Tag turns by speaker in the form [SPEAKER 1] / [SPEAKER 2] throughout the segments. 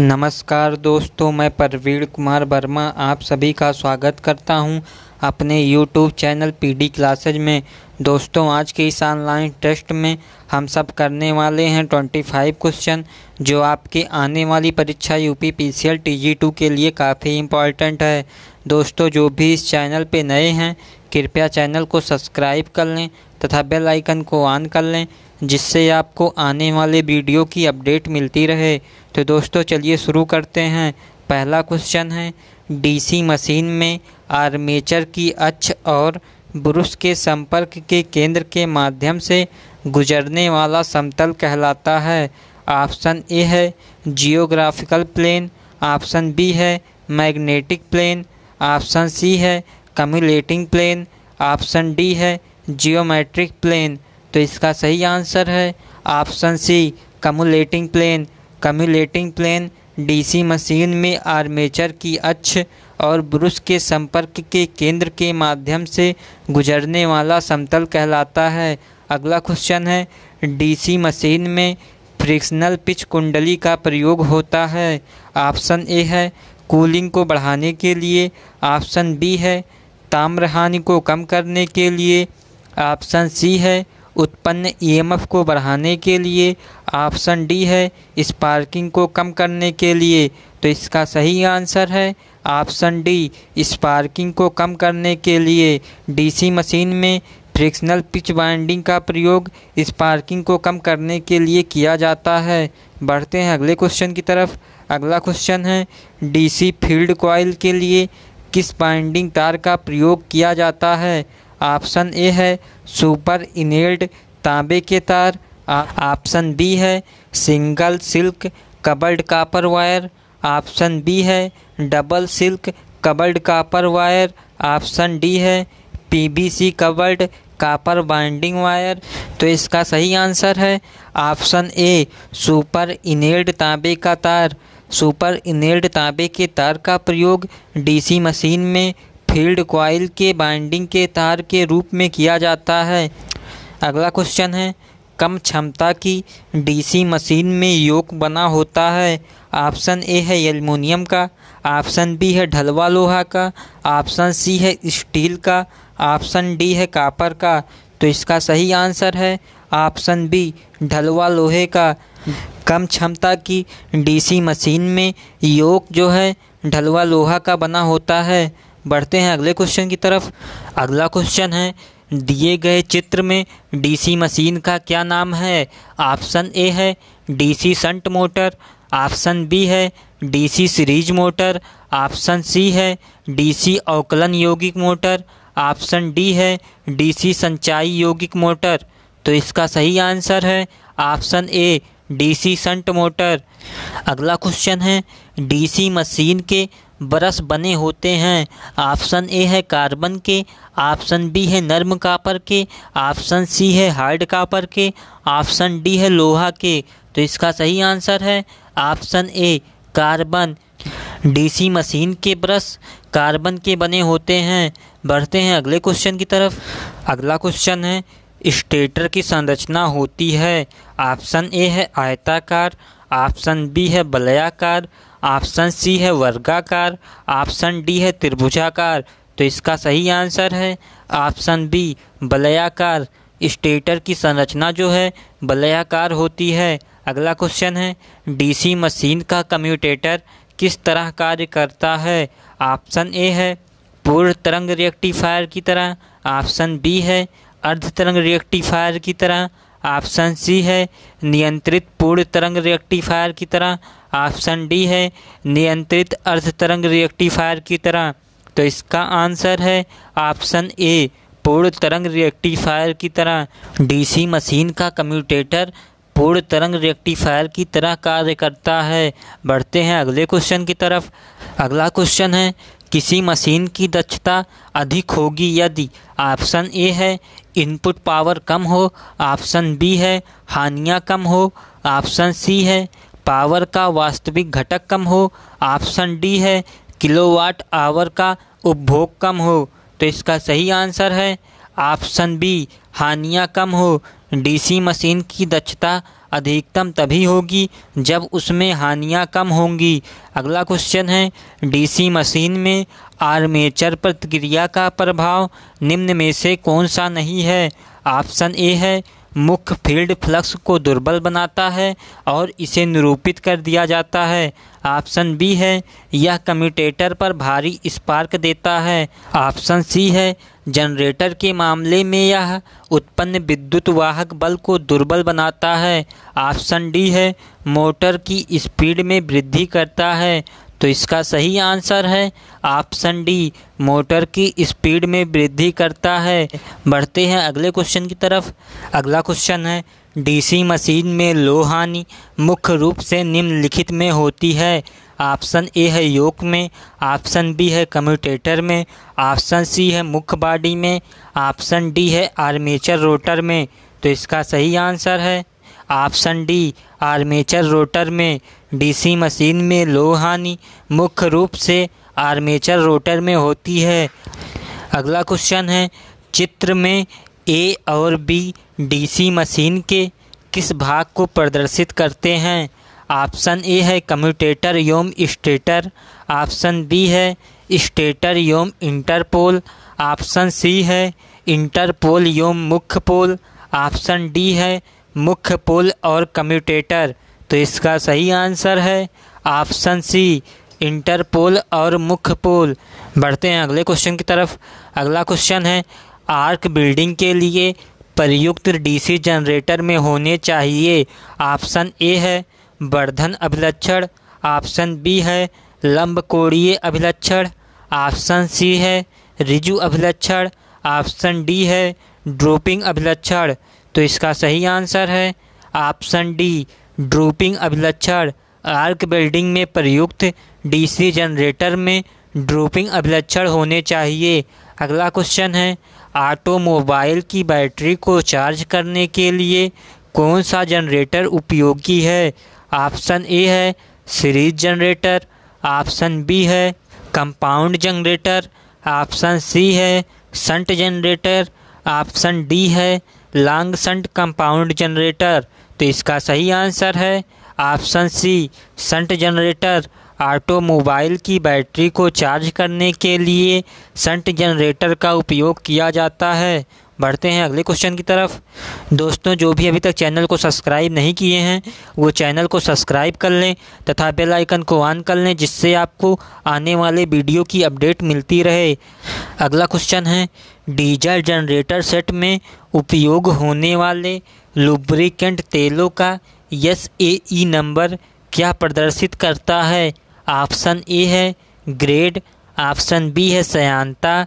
[SPEAKER 1] नमस्कार दोस्तों मैं परवीण कुमार वर्मा आप सभी का स्वागत करता हूं अपने YouTube channel P D classes में दोस्तों आज के इस ऑनलाइन टेस्ट में हम सब करने वाले हैं 25 क्वेश्चन जो आपके आने वाली परीक्षा U P P C L T G two के लिए काफ़ी इंपॉर्टेंट है दोस्तों जो भी इस चैनल पे नए हैं कृपया चैनल को सब्सक्राइब कर लें तथा बेल आइकन को ऑन कर लें जिससे आपको आने वाले वीडियो की अपडेट मिलती रहे तो दोस्तों चलिए शुरू करते हैं पहला क्वेश्चन है डीसी मशीन में आर्मेचर की अक्ष और ब्रुश के संपर्क के केंद्र के माध्यम से गुजरने वाला समतल कहलाता है ऑप्शन ए है जियोग्राफिकल प्लेन ऑप्शन बी है मैग्नेटिक प्लेन ऑप्शन सी है कम्युलेटिंग प्लेन ऑप्शन डी है जियोमेट्रिक प्लेन तो इसका सही आंसर है option C commutating plane commutating plane DC machine में आर्मेचर की अक्ष और ब्रुश के संपर्क के केंद्र के माध्यम से गुजरने वाला समतल कहलाता है अगला क्वेश्चन है डीसी मशीन में फ्रिक्शनल पिच कुंडली का प्रयोग होता है ऑप्शन ए है कूलिंग को बढ़ाने के लिए ऑप्शन बी है ताम्रहानि को कम करने के लिए ऑप्शन सी है उत्पन्न ईएमएफ e को बढ़ाने के लिए ऑप्शन डी है स्पार्किंग को कम करने के लिए तो इसका सही आंसर है ऑप्शन डी स्पार्किंग को कम करने के लिए डीसी मशीन में फ्रिक्शनल पिच बाइंडिंग का प्रयोग स्पार्किंग को कम करने के लिए किया जाता है बढ़ते हैं अगले क्वेश्चन की तरफ अगला क्वेश्चन है डीसी फील्ड कॉइल के लिए किस बाइंडिंग तार का प्रयोग किया जाता है ऑप्शन ए है सुपर इनेल्ड तांबे के तार ऑप्शन बी है single silk covered copper wire option B है double silk covered copper wire option D है PVC covered copper binding wire तो इसका सही आंसर है ऑप्शन ए सुपर इनेल्ड तांबे का तार सुपर इनेल्ड तांबे के तार का प्रयोग डीसी मशीन में फील्ड क्वाइल के बाइंडिंग के तार के रूप में किया जाता है अगला क्वेश्चन है कम क्षमता की डीसी मशीन में योग बना होता है ऑप्शन ए है एलमोनियम का ऑप्शन बी है ढलवा लोहा का ऑप्शन सी है स्टील का ऑप्शन डी है कापर का तो इसका सही आंसर है ऑप्शन बी ढलवा लोहे का कम क्षमता की डीसी मशीन में योग जो है ढलवा लोहा का बना होता है बढ़ते हैं अगले क्वेश्चन की तरफ अगला क्वेश्चन है दिए गए चित्र में डीसी मशीन का क्या नाम है ऑप्शन ए है DC shunt motor option B है DC series motor option C है डीसी अवकलन यौगिक मोटर ऑप्शन डी है डीसी संचाई यौगिक मोटर तो इसका सही आंसर है option A DC shunt motor अगला क्वेश्चन है डीसी मशीन के ब्रश बने होते हैं ऑप्शन ए है कार्बन के ऑप्शन बी है नर्म कापर के ऑप्शन सी है हार्ड कापर के ऑप्शन डी है लोहा के तो इसका सही आंसर है option A carbon DC machine के ब्रश कार्बन के बने होते हैं बढ़ते हैं अगले क्वेश्चन की तरफ अगला क्वेश्चन है स्टेटर की संरचना होती है ऑप्शन ए है आयताकार ऑप्शन बी है बलयाकार ऑप्शन सी है वर्गाकार ऑप्शन डी है त्रिभुजाकार तो इसका सही आंसर है ऑप्शन बी बलयाकार स्टेटर की संरचना जो है बलयाकार होती है अगला क्वेश्चन है डीसी मशीन का कम्यूटेटर किस तरह कार्य करता है ऑप्शन ए है पूर्ण तरंग रिएक्टिफायर की तरह ऑप्शन बी है अर्ध तरंग रिएक्टिफायर की तरह ऑप्शन सी है नियंत्रित पूर्ण तरंग रिएक्टिफायर की तरह ऑप्शन डी है नियंत्रित अर्ध तरंग रिएक्टिफायर की तरह तो इसका आंसर है ऑप्शन ए पूर्ण तरंग रिएक्टिफायर की तरह डीसी मशीन का कम्यूटेटर पूर्ण तरंग रिएक्टिफायर की तरह कार्य करता है बढ़ते हैं अगले क्वेश्चन की तरफ अगला क्वेश्चन है किसी मशीन की दक्षता अधिक होगी यदि ऑप्शन ए है इनपुट पावर कम हो ऑप्शन बी है हानियाँ कम हो ऑप्शन सी है पावर का वास्तविक घटक कम हो ऑप्शन डी है किलोवाट आवर का उपभोग कम हो तो इसका सही आंसर है ऑप्शन बी हानियाँ कम हो डीसी मशीन की दक्षता अधिकतम तभी होगी जब उसमें हानियाँ कम होंगी अगला क्वेश्चन है डीसी मशीन में आर्मेचर प्रतिक्रिया का प्रभाव निम्न में से कौन सा नहीं है ऑप्शन ए है मुख्य फील्ड फ्लक्स को दुर्बल बनाता है और इसे निरूपित कर दिया जाता है ऑप्शन बी है यह कम्यूटेटर पर भारी स्पार्क देता है ऑप्शन सी है जनरेटर के मामले में यह उत्पन्न विद्युत वाहक बल को दुर्बल बनाता है ऑप्शन डी है मोटर की स्पीड में वृद्धि करता है तो इसका सही आंसर है ऑप्शन डी मोटर की स्पीड में वृद्धि करता है बढ़ते हैं अगले क्वेश्चन की तरफ अगला क्वेश्चन है डीसी मशीन में लोहानी मुख्य रूप से निम्नलिखित में होती है ऑप्शन ए है योक में ऑप्शन बी है कम्यूटेटर में ऑप्शन सी है मुख्य बॉडी में ऑप्शन डी है आर्मेचर रोटर में तो इसका सही आंसर है ऑप्शन डी आर्मेचर रोटर में डीसी मशीन में लो हानि मुख्य रूप से आर्मेचर रोटर में होती है अगला क्वेश्चन है चित्र में ए और बी डीसी मशीन के किस भाग को प्रदर्शित करते हैं ऑप्शन ए है कम्यूटेटर योम स्टेटर ऑप्शन बी है स्टेटर योम इंटरपोल ऑप्शन सी है इंटरपोल योम मुख्य पोल ऑप्शन डी है मुख्य पुल और कम्यूटेटर तो इसका सही आंसर है ऑप्शन सी इंटरपोल और मुख्य पोल बढ़ते हैं अगले क्वेश्चन की तरफ अगला क्वेश्चन है आर्क बिल्डिंग के लिए प्रयुक्त डीसी जनरेटर में होने चाहिए ऑप्शन ए है वर्धन अभिलक्षण ऑप्शन बी है कोड़ीय अभिलक्षण ऑप्शन सी है रिजु अभिलक्षण ऑप्शन डी है ड्रोपिंग अभिलक्षण तो इसका सही आंसर है ऑप्शन डी ड्रूपिंग अभिलक्षण आर्क बिल्डिंग में प्रयुक्त डीसी जनरेटर में ड्रूपिंग अभिलक्षण होने चाहिए अगला क्वेश्चन है ऑटोमोबाइल की बैटरी को चार्ज करने के लिए कौन सा जनरेटर उपयोगी है ऑप्शन ए है सीरीज जनरेटर ऑप्शन बी है कंपाउंड जनरेटर ऑप्शन सी है संट जनरेटर ऑप्शन डी है लॉन्ग संट कंपाउंड जनरेटर तो इसका सही आंसर है option C shunt generator automobile की बैटरी को चार्ज करने के लिए संट जनरेटर का उपयोग किया जाता है बढ़ते हैं अगले क्वेश्चन की तरफ दोस्तों जो भी अभी तक चैनल को सब्सक्राइब नहीं किए हैं वो चैनल को सब्सक्राइब कर लें तथा बेल आइकन को ऑन कर लें जिससे आपको आने वाले वीडियो की अपडेट मिलती रहे अगला क्वेश्चन है डीजल जनरेटर सेट में उपयोग होने वाले लुब्रिकेंट तेलों का यस ए ई नंबर क्या प्रदर्शित करता है ऑप्शन ए है ग्रेड ऑप्शन बी है सयानता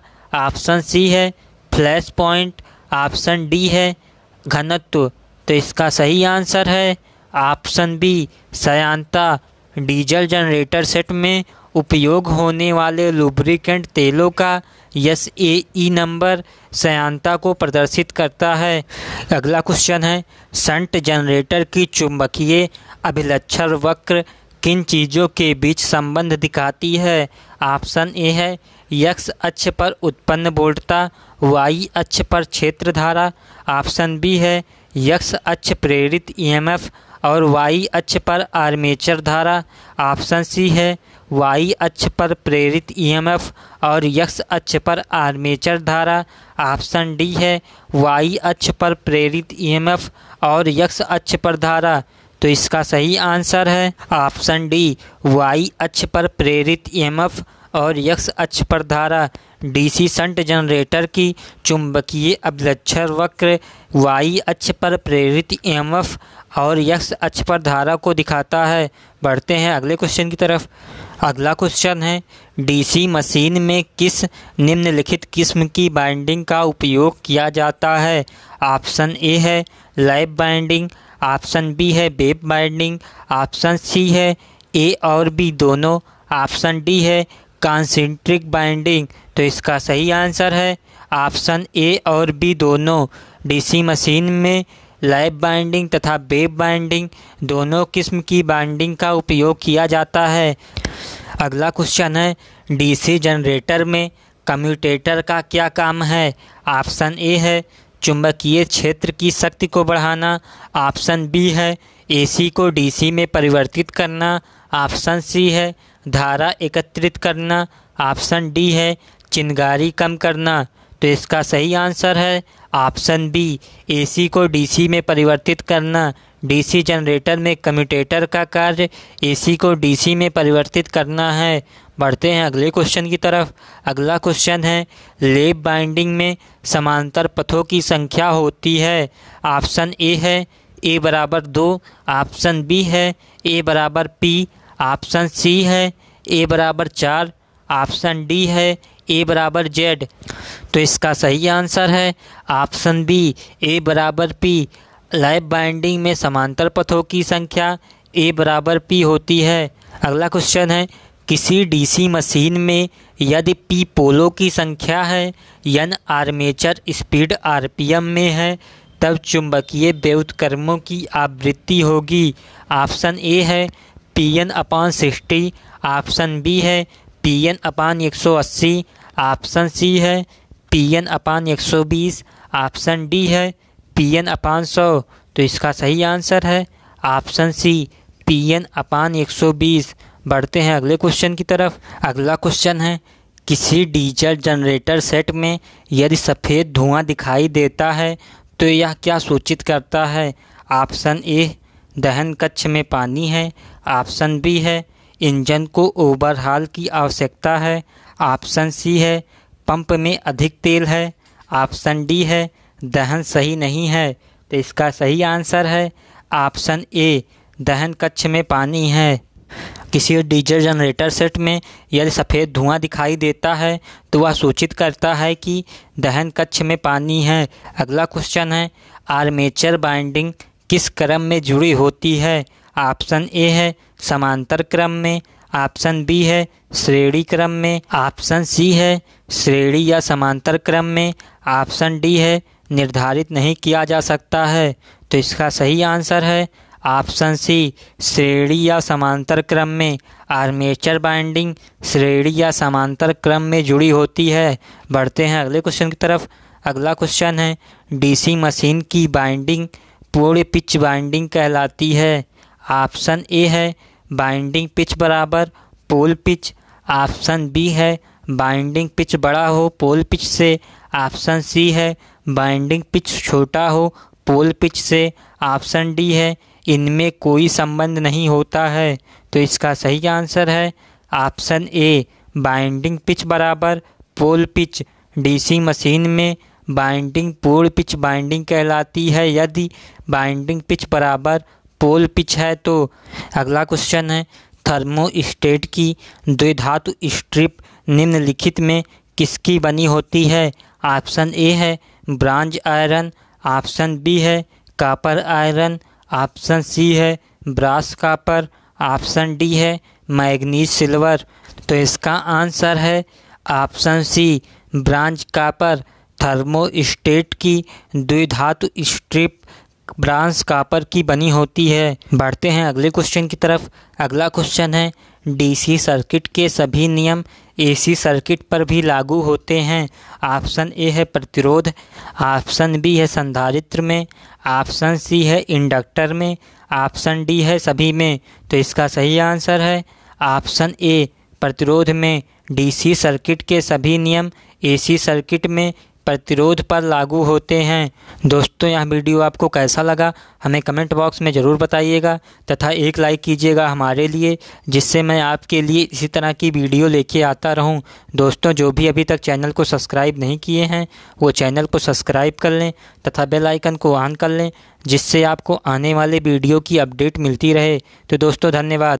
[SPEAKER 1] ऑप्शन सी है फ्लैश पॉइंट ऑप्शन डी है घनत्व तो इसका सही आंसर है ऑप्शन बी सयांता डीजल जनरेटर सेट में उपयोग होने वाले लुब्रिकेंट तेलों का यस ए ई नंबर सयांता को प्रदर्शित करता है अगला क्वेश्चन है संट जनरेटर की चुंबकीय अभिलक्षण वक्र किन चीज़ों के बीच संबंध दिखाती है ऑप्शन ए है यक्ष अक्ष पर उत्पन्न वोल्टता वाई अक्ष पर क्षेत्र धारा ऑप्शन बी है यक्ष अक्ष प्रेरित ईएमएफ e और वाई अक्ष पर आर्मेचर धारा ऑप्शन सी है वाई अक्ष पर प्रेरित ईएमएफ e और यक्ष अक्ष पर आर्मेचर धारा ऑप्शन डी है वाई अक्ष पर प्रेरित ईएमएफ e और यक्ष अक्ष पर धारा तो इसका सही आंसर है ऑप्शन डी वाई अक्ष पर प्रेरित ईएमएफ और यक्ष अक्ष पर धारा डीसी संट जनरेटर की चुंबकीय अभिलक्षर वक्र वाई अक्ष पर प्रेरित एमएफ और यक्ष अक्ष पर धारा को दिखाता है बढ़ते हैं अगले क्वेश्चन की तरफ अगला क्वेश्चन है डीसी मशीन में किस निम्नलिखित किस्म की बाइंडिंग का उपयोग किया जाता है ऑप्शन ए है लाइव बाइंडिंग ऑप्शन बी है बेब बाइंडिंग ऑप्शन सी है ए और बी दोनों ऑप्शन डी है कॉन्सेंट्रिक बाइंडिंग तो इसका सही आंसर है ऑप्शन ए और बी दोनों डीसी मशीन में लैब बाइंडिंग तथा बेब बाइंडिंग दोनों किस्म की बाइंडिंग का उपयोग किया जाता है अगला क्वेश्चन है डीसी जनरेटर में कम्यूटेटर का क्या काम है ऑप्शन ए है चुंबकीय क्षेत्र की शक्ति को बढ़ाना ऑप्शन बी है एसी को डीसी में परिवर्तित करना ऑप्शन सी है धारा एकत्रित करना ऑप्शन डी है चिंगारी कम करना तो इसका सही आंसर है ऑप्शन बी एसी को डीसी में परिवर्तित करना डीसी जनरेटर में कम्यूटेटर का कार्य एसी को डीसी में परिवर्तित करना है बढ़ते हैं अगले क्वेश्चन की तरफ अगला क्वेश्चन है लेप बाइंडिंग में समांतर पथों की संख्या होती है ऑप्शन ए है ए बराबर दो ऑप्शन बी है ए बराबर पी ऑप्शन सी है ए बराबर चार ऑप्शन डी है ए बराबर जेड तो इसका सही आंसर है ऑप्शन बी ए बराबर पी लाइव बाइंडिंग में समांतर पथों की संख्या ए बराबर पी होती है अगला क्वेश्चन है किसी डीसी मशीन में यदि पी पोलो की संख्या है यन आर्मेचर स्पीड आरपीएम में है तब चुंबकीय व्युतकर्मों की आवृत्ति होगी ऑप्शन ए है पी एन अपान सिक्सटी ऑप्शन बी है पी एन अपान एक सौ अस्सी ऑप्शन सी है पी एन अपान एक सौ बीस ऑप्शन डी है पी एन अपान सौ तो इसका सही आंसर है ऑप्शन सी पी एन अपान एक सौ बीस बढ़ते हैं अगले क्वेश्चन की तरफ अगला क्वेश्चन है किसी डीजल जनरेटर सेट में यदि सफ़ेद धुआं दिखाई देता है तो यह क्या सूचित करता है ऑप्शन ए दहन कक्ष में पानी है ऑप्शन बी है इंजन को ओवरहाल की आवश्यकता है ऑप्शन सी है पंप में अधिक तेल है ऑप्शन डी है दहन सही नहीं है तो इसका सही आंसर है ऑप्शन ए दहन कक्ष में पानी है किसी डीजल जनरेटर सेट में यदि सफ़ेद धुआं दिखाई देता है तो वह सूचित करता है कि दहन कक्ष में पानी है अगला क्वेश्चन है आर्मेचर बाइंडिंग किस क्रम में जुड़ी होती है ऑप्शन ए है समांतर क्रम में ऑप्शन बी है श्रेणी क्रम में ऑप्शन सी है श्रेणी या समांतर क्रम में ऑप्शन डी है निर्धारित नहीं किया जा सकता है तो इसका सही आंसर है ऑप्शन सी श्रेणी या समांतर क्रम में आर्मेचर बाइंडिंग श्रेणी या समांतर क्रम में जुड़ी होती है बढ़ते हैं अगले क्वेश्चन की तरफ अगला क्वेश्चन है डीसी मशीन की बाइंडिंग पूर्ण पिच बाइंडिंग कहलाती है ऑप्शन ए है बाइंडिंग पिच बराबर पोल पिच ऑप्शन बी है बाइंडिंग पिच बड़ा हो पोल पिच से ऑप्शन सी है बाइंडिंग पिच छोटा हो पोल पिच से ऑप्शन डी है इनमें कोई संबंध नहीं होता है तो इसका सही आंसर है ऑप्शन ए बाइंडिंग पिच बराबर पोल पिच डीसी मशीन में बाइंडिंग पोल पिच बाइंडिंग कहलाती है यदि बाइंडिंग पिच बराबर पोल पिच है तो अगला क्वेश्चन है थर्मोस्टेट की द्विधातु स्ट्रिप निम्नलिखित में किसकी बनी होती है ऑप्शन ए है ब्रांज आयरन ऑप्शन बी है कापर आयरन ऑप्शन सी है ब्रास कापर ऑप्शन डी है मैग्नीज सिल्वर तो इसका आंसर है option C bronze copper thermostat की द्विधातु स्ट्रिप ब्रांस कापर की बनी होती है बढ़ते हैं अगले क्वेश्चन की तरफ अगला क्वेश्चन है डीसी सर्किट के सभी नियम एसी सर्किट पर भी लागू होते हैं ऑप्शन ए है प्रतिरोध ऑप्शन बी है संधारित्र में ऑप्शन सी है इंडक्टर में ऑप्शन डी है सभी में तो इसका सही आंसर है ऑप्शन ए प्रतिरोध में डीसी सर्किट के सभी नियम एसी सर्किट में प्रतिरोध पर लागू होते हैं दोस्तों यह वीडियो आपको कैसा लगा हमें कमेंट बॉक्स में ज़रूर बताइएगा तथा एक लाइक कीजिएगा हमारे लिए जिससे मैं आपके लिए इसी तरह की वीडियो लेके आता रहूं दोस्तों जो भी अभी तक चैनल को सब्सक्राइब नहीं किए हैं वो चैनल को सब्सक्राइब कर लें तथा बेल आइकन को ऑन कर लें जिससे आपको आने वाले वीडियो की अपडेट मिलती रहे तो दोस्तों धन्यवाद